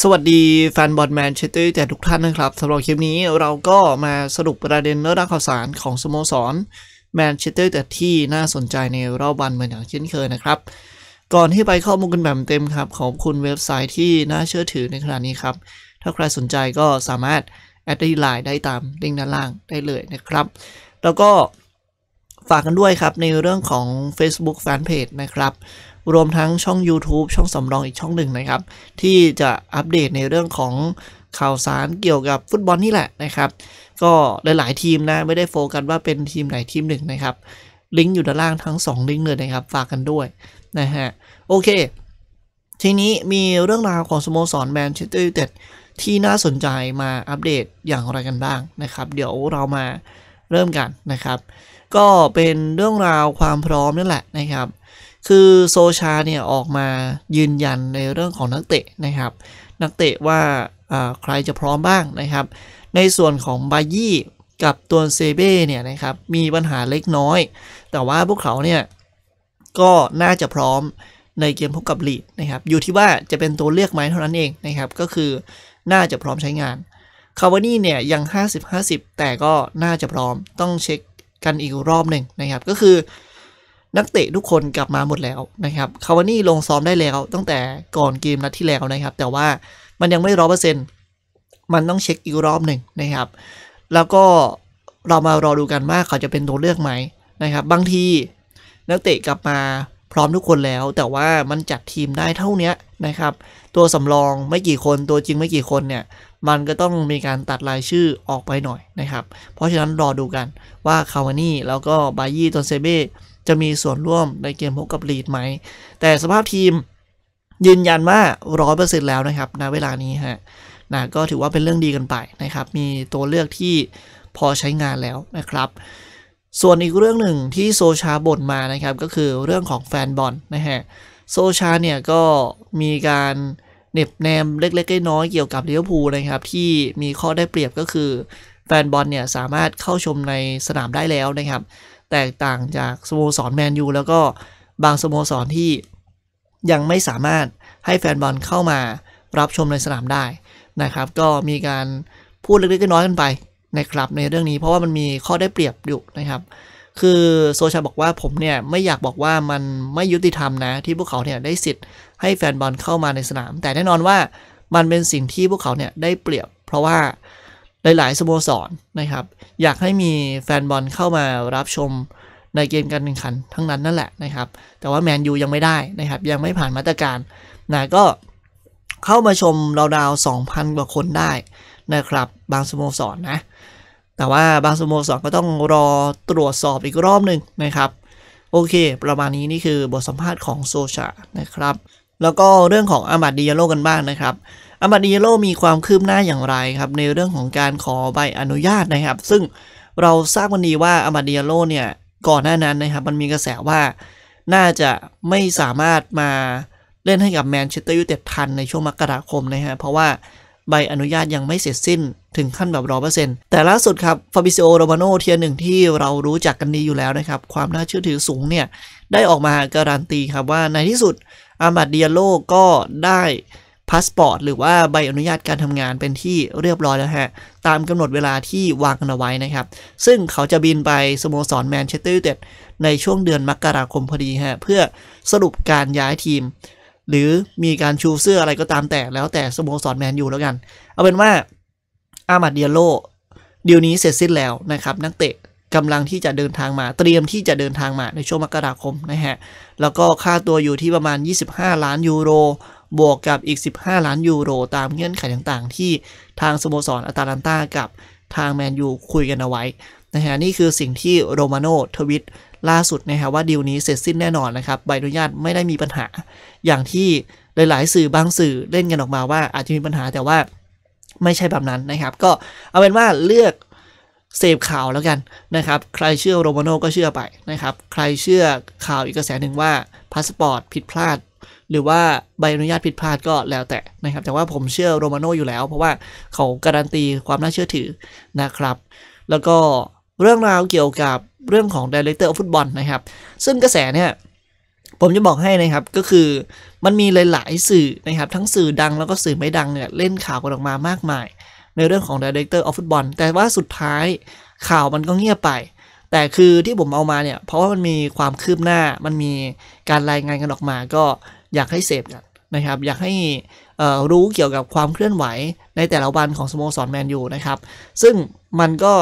สวัสดีแฟนบอลแมนเชสเตอร์แต่ทุกท่านนะครับสำหรับคลิปนี้เราก็มาสรุปประเด็นเรื่องข่าวสารของสโมสรแมนเชสเตอร์แต่ที่น่าสนใจในรอบวันเหมือนอย่างเช่นเคยนะครับ ก่อนที่ไปข้อมูลกันแบบเต็มครับขอบคุณเว็บไซต์ที่น่าเชื่อถือในขณะนี้ครับ ถ้าใครสนใจก็สามารถแอดไลน์ได้ตามลิงก์ด้านล่างได้เลยนะครับ แล้วก็ฝากกันด้วยครับในเรื่องของ Facebook Fanpage นะครับรวมทั้งช่อง YouTube ช่องสำรองอีกช่องหนึ่งนะครับ ที่จะอัปเดตในเรื่องของข่าวสารเกี่ยวกับฟุตบอลนี่แหละนะครับ ก็หลายๆทีมนะไม่ได้โฟกัสว่าเป็นทีมไหนทีมหนึ่งนะครับ ลิงก์อยู่ด้านล่างทั้ง 2 ลิงก์เลยนะครับ ฝากกันด้วยนะฮะโอเค ทีนี้มีเรื่องราวของสโมสรแมนเชสเตอร์ยูไนเต็ดที่น่าสนใจมาอัปเดตอย่างไรกันบ้างนะครับ เดี๋ยวเรามาเริ่มกันนะครับ ก็เป็นเรื่องราวความพร้อมนั่นแหละนะครับคือโซชาเนี่ยออกมายืนยันในเรื่องของนักเตะนะครับนักเตะว่าใครจะพร้อมบ้างนะครับ ในส่วนของบายี่กับตัวเซเบ้เนี่ยนะครับมีปัญหาเล็กน้อย แต่ว่าพวกเขาเนี่ยก็น่าจะพร้อมในเกมพบกับลีดนะครับอยู่ที่ว่าจะเป็นตัวเลือกไหมเท่านั้นเองนะครับก็คือน่าจะพร้อมใช้งานคาวานี่เนี่ยยัง 50-50 แต่ก็น่าจะพร้อมต้องเช็คกันอีกรอบหนึ่งนะครับก็คือนักเตะทุกคนกลับมาหมดแล้วนะครับคาวานี่ลงซ้อมได้แล้วตั้งแต่ก่อนเกมนัดที่แล้วนะครับ แต่ว่ามันยังไม่ร้อเปอร์เซ็นต์มันต้องเช็คอีกรอบหนึ่งนะครับ แล้วก็เรามารอดูกันว่าเขาจะเป็นตัวเลือกไหมนะครับบางทีนักเตะกลับมาพร้อมทุกคนแล้ว แต่ว่ามันจัดทีมได้เท่านี้นะครับ ตัวสำรองไม่กี่คนตัวจริงไม่กี่คนเนี่ยมันก็ต้องมีการตัดรายชื่อออกไปหน่อยนะครับ เพราะฉะนั้นรอดูกันว่าคาวานี่แล้วก็บายี่ตอนเซเบ้จะมีส่วนร่วมในเกมพบกับลีดไหม แต่สภาพทีมยืนยันว่าร้อยเปอร์เซ็นต์แล้วนะครับ ณเวลานี้ฮะนะก็ถือว่าเป็นเรื่องดีกันไปนะครับ มีตัวเลือกที่พอใช้งานแล้วนะครับ ส่วนอีกเรื่องหนึ่งที่โซชาบ่นมานะครับ ก็คือเรื่องของแฟนบอลนะฮะโซชาเนี่ยก็มีการเน็บแนมเล็กๆ น้อยๆเกี่ยวกับลิเวอร์พูลนะครับที่มีข้อได้เปรียบก็คือ แฟนบอลเนี่ยสามารถเข้าชมในสนามได้แล้วนะครับแตกต่างจากสโมสรแมนยูแล้วก็บางสโมสรที่ยังไม่สามารถให้แฟนบอลเข้ามารับชมในสนามได้นะครับ ก็มีการพูดเล็ก ๆน้อยๆกันไปนะครับในเรื่องนี้ เพราะว่ามันมีข้อได้เปรียบอยู่นะครับ คือโซชาบอกว่าผมเนี่ยไม่อยากบอกว่ามันไม่ยุติธรรมนะที่พวกเขาเนี่ยได้สิทธิ์ให้แฟนบอลเข้ามาในสนาม แต่แน่นอนว่ามันเป็นสิ่งที่พวกเขาเนี่ยได้เปรียบเพราะว่าหลายๆสโมสรนนะครับ อยากให้มีแฟนบอลเข้ามารับชมในเกมการแข่งขัน ทั้งนั้นนั่นแหละนะครับ แต่ว่าแมนยูยังไม่ได้นะครับ ยังไม่ผ่านมาตรการนะก็เข้ามาชมราดาว2,000 กว่าคนได้นะครับ บางสโมสรนนะแต่ว่าบางสโมสรก็ต้องรอตรวจสอบอีกรอบหนึ่งนะครับโอเคประมาณนี้นี่คือบทสัมภาษณ์ของโซชานะครับแล้วก็เรื่องของอามัดดิยาโลกันบ้างนะครับอามัดดิยาโลมีความคืบหน้าอย่างไรครับ ในเรื่องของการขอใบอนุญาตนะครับ ซึ่งเราทราบกันดีว่าอามัดดิยาโลเนี่ย ก่อนหน้านั้นนะครับ มันมีกระแสว่าน่าจะไม่สามารถมาเล่นให้กับแมนเชสเตอร์ยูไนเต็ดทันในช่วงมกราคมนะฮะเพราะว่าใบอนุญาตยังไม่เสร็จสิ้นถึงขั้นแบบร้อเปอร์เซนต์แต่ล่าสุดครับฟาบิซิโอโรมาโนเทียหนึ่งที่เรารู้จักกันดีอยู่แล้วนะครับ ความน่าเชื่อถือสูงเนี่ยได้ออกมาการันตีครับว่าในที่สุดอามัดเดียโลก็ได้พาสปอร์ตหรือว่าใบอนุญาตการทำงานเป็นที่เรียบร้อยแล้วฮะตามกำหนดเวลาที่วางกันเอาไว้นะครับซึ่งเขาจะบินไปสโมสรแมนเชสเตอร์ยูไนเต็ดในช่วงเดือนมกราคมพอดีฮะเพื่อสรุปการย้ายทีม หรือมีการชูเสื้ออะไรก็ตามแต่แล้วแต่สโมสรแมนยูแล้วกัน เอาเป็นว่าอามัดเดียโลดีลนี้เสร็จสิ้นแล้วนะครับนักเตะกำลังที่จะเดินทางมาเตรียมที่จะเดินทางมาในช่วงมกราคมนะฮะแล้วก็ค่าตัวอยู่ที่ประมาณ 25 ล้านยูโร บวกกับอีก 15 ล้านยูโร ตามเงื่อนไขต่างๆ ที่ทางสโมสรอาตาลันตากับทางแมนยูคุยกันเอาไว้นะฮะนี่คือสิ่งที่โรมาโน่ทวิตล่าสุดนะฮะว่าดีลนี้เสร็จสิ้นแน่นอนนะครับใบอนุญาตไม่ได้มีปัญหา อย่างที่หลายๆสื่อบางสื่อเล่นกันออกมาว่า อาจจะมีปัญหาแต่ว่าไม่ใช่แบบนั้นนะครับ ก็เอาเป็นว่าเลือกเสพข่าวแล้วกันนะครับใครเชื่อโรมาโนก็เชื่อไปนะครับใครเชื่อข่าวอีกกระแสหนึ่งว่าพาสปอร์ตผิดพลาด หรือว่าใบอนุญาตผิดพลาดก็แล้วแต่นะครับแต่ว่าผมเชื่อโรมาโนอยู่แล้วเพราะว่าเขาการันตีความน่าเชื่อถือนะครับ แล้วก็เรื่องราวเกี่ยวกับเรื่องของดีเลกเตอร์ฟุตบอลนะครับซึ่งกระแสเนี่ยผมจะบอกให้นะครับก็คือมันมีหลาย ๆ สื่อนะครับทั้งสื่อดังแล้วก็สื่อไม่ดังเนี่ยเล่นข่าวกันออกมามากมายในเรื่องของดีเรกเตอร์ออฟฟิ b บอลแต่ว่าสุดท้ายข่าวมันก็เงียบไป แต่คือที่ผมเอามาเนี่ย เพราะว่ามันมีความคืบหน้ามันมีการรายงานกันออกมาก็อยากให้เสพกันนะครับ อยากให้รู้เกี่ยวกับความเคลื่อนไหวในแต่ละวันของสโมสรแมนยูนะครับซึ่งมันก็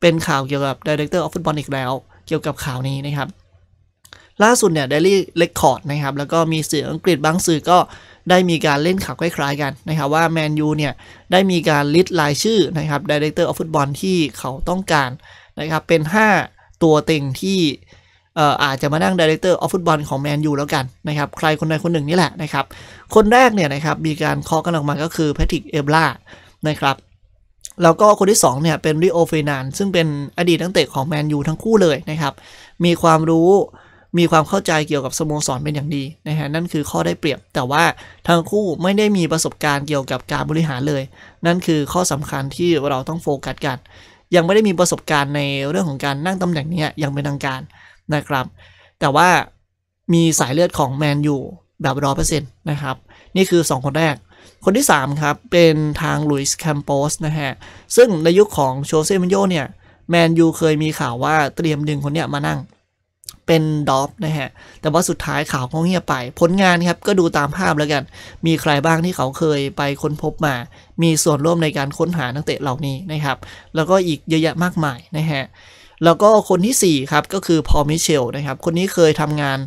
เป็นข่าวเกี่ยวกับดีเรกเตอร์ออฟฟิ b บอลอีกแล้ว เกี่ยวกับข่าวนี้นะครับล่าสุดเนี่ยเดลี่เรคคอร์ดนะครับแล้วก็มีสื่ออังกฤษบางสื่อก็ได้มีการเล่นข่าวคล้ายๆ กันนะครับว่าแมนยูเนี่ยได้มีการลิสต์รายชื่อนะครับดีเรคเตอร์ออฟฟุตบอลที่เขาต้องการนะครับเป็น 5 ตัวเต็งที่อาจจะมานั่งดีเรคเตอร์ออฟฟุตบอลของแมนยูแล้วกันนะครับใครคนใดคนหนึ่งนี่แหละนะครับคนแรกเนี่ยนะครับมีการเคาะกันออกมาก็คือแพทริกเอเบล่านะครับแล้วก็คนที่ 2เนี่ยเป็นริโอเฟนานซึ่งเป็นอดีตนักเตะของแมนยูทั้งคู่เลยนะครับมีความรู้มีความเข้าใจเกี่ยวกับสโมสรเป็นอย่างดีนะฮะนั่นคือข้อได้เปรียบ แต่ว่าทั้งคู่ไม่ได้มีประสบการณ์เกี่ยวกับการบริหารเลย นั่นคือข้อสำคัญที่เราต้องโฟกัสกัน ยังไม่ได้มีประสบการณ์ในเรื่องของการนั่งตำแหน่งนี้ยังเป็นทางการนะครับ แต่ว่ามีสายเลือดของแมนอยู่แบบร้อเปอร์เซ็นต์นะครับนี่คือ 2 คนแรก คนที่3ครับเป็นทางลุยส์แคมโปสนะฮะซึ่งในยุคขของโชเซมิโยเนี่ยแมนยูเคยมีข่าวว่าเตรียมดึงคนเนี้ยมานั่งเป็นดอฟนะฮะ แต่ว่าสุดท้ายข่าวก็เงียบไป ผลงานครับ ก็ดูตามภาพแล้วกัน มีใครบ้างที่เขาเคยไปค้นพบมา มีส่วนร่วมในการค้นหานักเตะเหล่านี้นะครับ แล้วก็อีกเยอะแยะมากมายนะฮะ แล้วก็คนที่4ครับ ก็คือพอมิเชลนะครับ คนนี้เคยทำงาน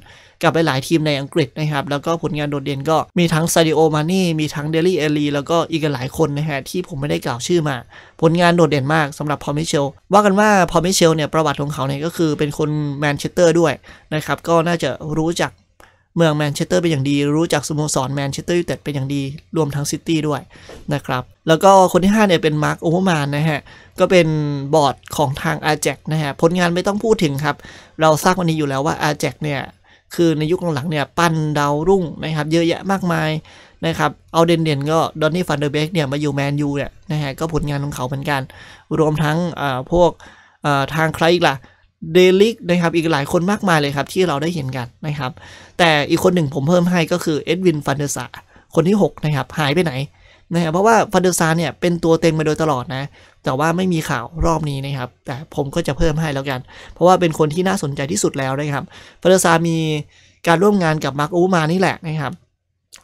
กับหลายๆทีมในอังกฤษนะครับ แล้วก็ผลงานโดดเด่นก็มีทั้งซาดิโอมานี่มีทั้งเดลี่เอลีแล้วก็อีกหลายคนนะฮะ ที่ผมไม่ได้กล่าวชื่อมา ผลงานโดดเด่นมากสำหรับพอมิเชลว่ากันว่าพอมิเชลเนี่ย ประวัติของเขาเนี่ยก็คือเป็นคนแมนเชสเตอร์ด้วย นะครับ ก็น่าจะรู้จักเมืองแมนเชสเตอร์เป็นอย่างดี รู้จักสโมสรแมนเชสเตอร์ยูไนเต็ดเป็นอย่างดี รวมทั้งซิตี้ด้วยนะครับ แล้วก็คนที่5เนี่ยเป็นมาร์คโอเวอร์มานนะฮะ ก็เป็นบอร์ดของทางอาจ็กนะฮะ ผลงานไม่ต้องพูดถึงครับเราทราบวันนี้อยู่แล้วว่าอา j a x เนี่ยคือในยุคหลังๆเนี่ย ปั้นดาวรุ่งนะครับ เยอะแยะมากมายนะครับ เอาเด่นๆก็ดอนนี่ฟันเดอร์เบกเนี่ย มาอยู่แมนยูเนี่ยนะฮะก็ผลงานของเขาเหมือนกัน รวมทั้งพวกทางใครอีกล่ะเดลิกนะครับ อีกหลายคนมากมายเลยครับที่เราได้เห็นกันนะครับ แต่อีกคนหนึ่งผมเพิ่มให้ก็คือเอ็ดวินฟันเดอร์สาคนที่ 6 นะครับ หายไปไหนนะครับเพราะว่าฟันเดอร์ซานเนี่ยเป็นตัวเต็งมาโดยตลอดนะ แต่ว่าไม่มีข่าวรอบนี้นะครับ แต่ผมก็จะเพิ่มให้แล้วกัน เพราะว่าเป็นคนที่น่าสนใจที่สุดแล้วนะครับฟันเดอร์ซานมีการร่วมงานกับมาร์คอูมานี่แหละนะครับ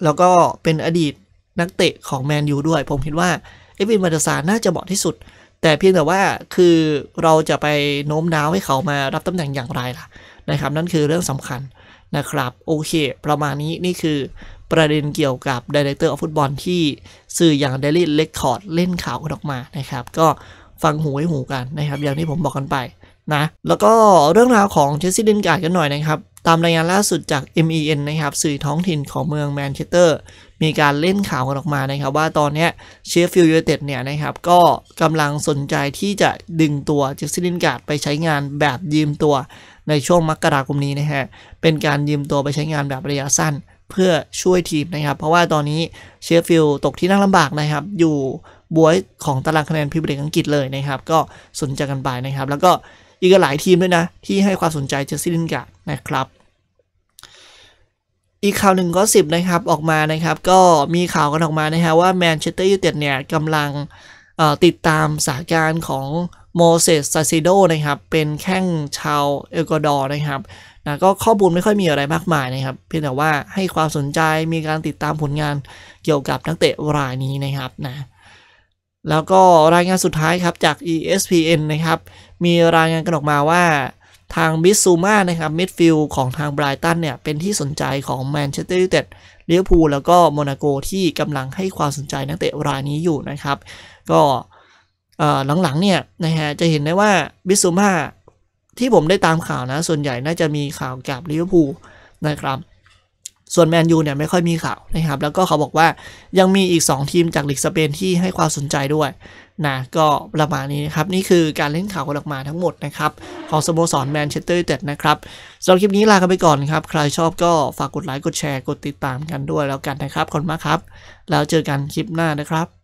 แล้วก็เป็นอดีตนักเตะของแมนยูด้วย ผมคิดว่าเอวินฟันเดอร์ซานน่าจะเหมาะที่สุด แต่เพียงแต่ว่าคือเราจะไปโน้มน้าวให้เขามารับตำแหน่งอย่างไรล่ะนะครับนั่นคือเรื่องสำคัญนะครับโอเค ประมาณนี้นี่คือประเด็นเกี่ยวกับดีเลกเตอร์ฟุตบอลที่สื่ออย่าง Daily Record เล่นข่าวกันออกมานะครับ ก็ฟังหูให้หูกันนะครับ อย่างที่ผมบอกกันไปนะแล้วก็เรื่องราวของเชสซี่เดนการ์ดกันหน่อยนะครับ ตามรายงานล่าสุดจาก MEN นะครับสื่อท้องถิ่นของเมืองแมนเชสเตอร์มีการเล่นข่าวกันออกมานะครับ ว่าตอนนี้เชฟฟิลด์ยูไนเต็ดเนี่ยนะครับก็กำลังสนใจที่จะดึงตัวเชสซี่เดนการ์ดไปใช้งานแบบยืมตัวในช่วงมกราคมนี้นะฮะ เป็นการยืมตัวไปใช้งานแบบระยะสั้นเพื่อช่วยทีมนะครับ เพราะว่าตอนนี้เชฟฟิล์ตกที่นั่งลำบากนะครับ อยู่บวยของตารางคะแนนพิมร์เดกอังกฤษเลยนะครับ ก็สนใจกันไปนะครับ แล้วก็อีกหลายทีมด้วยนะ ที่ให้ความสนใจเจสซิลินกาดนะครับ อีกข่าวหนึ่งก็สิบนะครับออกมานะครับก็มีข่าวกันออกมานะฮะว่าแมนเชสเตอร์ยูไนเต็ดเนี่ยกำลังติดตามสถานการณ์ของโมเสสซาซิโด นะครับ เป็นแข้งชาวเอลกอดอร์นะครับ นะก็ข้อมูลไม่ค่อยมีอะไรมากมายนะครับ เพียงแต่ว่าให้ความสนใจ มีการติดตามผลงานเกี่ยวกับนักเตะรายนี้นะครับ นะ แล้วก็รายงานสุดท้ายครับ จาก ESPN นะครับ มีรายงานกันออกมาว่าทางบิสซูมานะครับ มิดฟิลด์ของทางไบรตันเนี่ย เป็นที่สนใจของแมนเชสเตอร์ยูไนเต็ดลิเวอร์พูลแล้วก็โมนาโกที่กำลังให้ความสนใจนักเตะรายนี้อยู่นะครับ ก็หลังๆเนี่ยนะฮะจะเห็นได้ว่าบิซูมาที่ผมได้ตามข่าวนะส่วนใหญ่น่าจะมีข่าวกับลิเวอร์พูลนะครับส่วนแมนยูเนี่ยไม่ค่อยมีข่าวนะครับ แล้วก็เขาบอกว่ายังมีอีก 2 ทีมจากลีกสเปนที่ให้ความสนใจด้วยนะก็ประมาณนี้นครับนี่คือการเล่นข่าวกันออกมาทั้งหมดนะครับของสโมสรแมนเชสเตอร์ยูไนเต็ดนะครับสำหรับคลิปนี้ลากันไปก่อนครับใครชอบก็ฝากกดไลค์กดแชร์กดติดตามกันด้วยแล้วกันนะครับขอบคุณมากครับแล้วเจอกันคลิปหน้านะครับ